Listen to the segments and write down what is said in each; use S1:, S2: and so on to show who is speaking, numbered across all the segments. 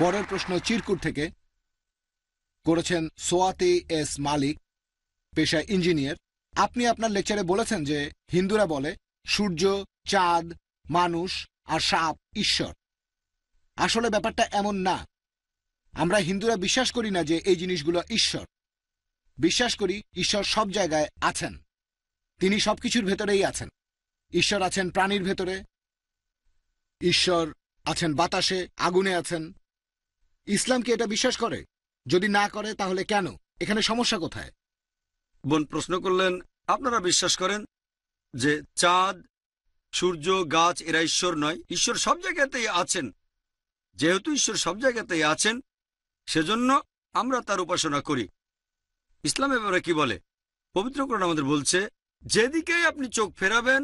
S1: পরের প্রশ্ন চিরকুট থেকে করেছেন সোয়াতি এস মালিক পেশা ইঞ্জিনিয়ার আপনি আপনার লেকচারে বলেছেন যে হিন্দুরা বলে সূর্য চাঁদ মানুষ আর সাপ ঈশ্বর আসলে ব্যাপারটা এমন না আমরা হিন্দুরা বিশ্বাস করি না যে এই জিনিসগুলো ঈশ্বর বিশ্বাস করি ঈশ্বর সব জায়গায় আছেন তিনি সব কিছুর ভেতরেই আছেন ঈশ্বর আছেন প্রাণীর ভেতরে ঈশ্বর আছেন বাতাসে আগুনে আছেন ইসলাম কি এটা বিশ্বাস করে যদি না করে তাহলে কেন এখানে সমস্যা কোথায় বোন
S2: প্রশ্ন করলেন আপনারা বিশ্বাস করেন যে চাঁদ সূর্য গাছ এরা ঈশ্বর নয় ঈশ্বর সব জায়গাতেই আছেন যেহেতু ঈশ্বর সব জায়গাতেই আছেন সেজন্য আমরা তার উপাসনা করি ইসলাম ব্যাপারে কি বলে পবিত্রকরণ আমাদের বলছে যেদিকে আপনি চোখ ফেরাবেন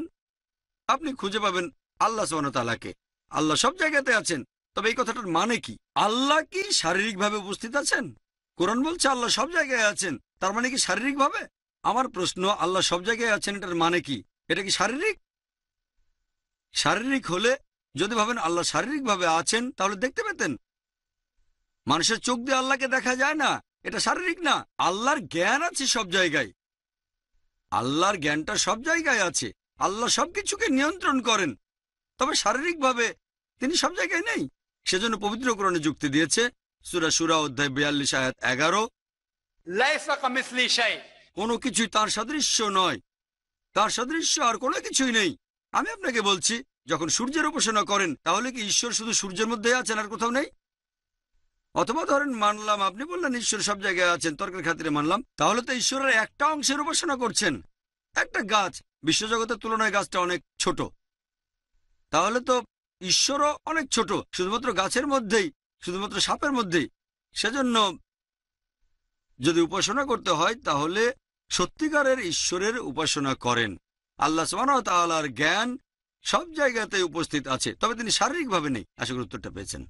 S2: আপনি খুঁজে পাবেন আল্লাহ সোহানতালাকে আল্লাহ সব জায়গাতে আছেন তবে এই কথাটার মানে কি আল্লাহ কি শারীরিকভাবে উপস্থিত আছেন কোরআন বলছে আল্লাহ সব জায়গায় আছেন তার মানে কি শারীরিকভাবে আমার প্রশ্ন আল্লাহ সব জায়গায় আছেন এটার মানে কি এটা কি শারীরিক শারীরিক হলে যদি ভাবেন আল্লাহ শারীরিকভাবে আছেন তাহলে দেখতে পেতেন মানুষের চোখ দিয়ে আল্লাহকে দেখা যায় না এটা শারীরিক না আল্লাহর জ্ঞান আছে সব জায়গায় আল্লাহর জ্ঞানটা সব জায়গায় আছে আল্লাহ সবকিছুকে নিয়ন্ত্রণ করেন তবে শারীরিকভাবে তিনি সব জায়গায় নেই সেজন্য পবিত্র কোরণে যুক্তি দিয়েছে সুরা সুরা অধ্যায় বিয়াল্লিশ আয়াত এগারো কোনো কিছুই তার সাদৃশ্য নয় তার সাদৃশ্য আর কোনো কিছুই নেই আমি আপনাকে বলছি যখন সূর্যের উপাসনা করেন তাহলে কি ঈশ্বর শুধু সূর্যের মধ্যে আছেন আর কোথাও নেই অথবা ধরেন মানলাম আপনি বললেন ঈশ্বর সব জায়গায় আছেন তর্কের খাতিরে মানলাম তাহলে তো ঈশ্বরের একটা অংশের উপাসনা করছেন একটা গাছ বিশ্বজগতের তুলনায় গাছটা অনেক ছোট তাহলে তো ঈশ্বরও অনেক ছোট শুধুমাত্র গাছের মধ্যেই শুধুমাত্র সাপের মধ্যেই সেজন্য যদি উপাসনা করতে হয় তাহলে সত্যিকারের ঈশ্বরের উপাসনা করেন আল্লাহ সুবাহর জ্ঞান সব জায়গাতে উপস্থিত আছে তবে তিনি শারীরিকভাবে নেই আশা করি উত্তরটা পেয়েছেন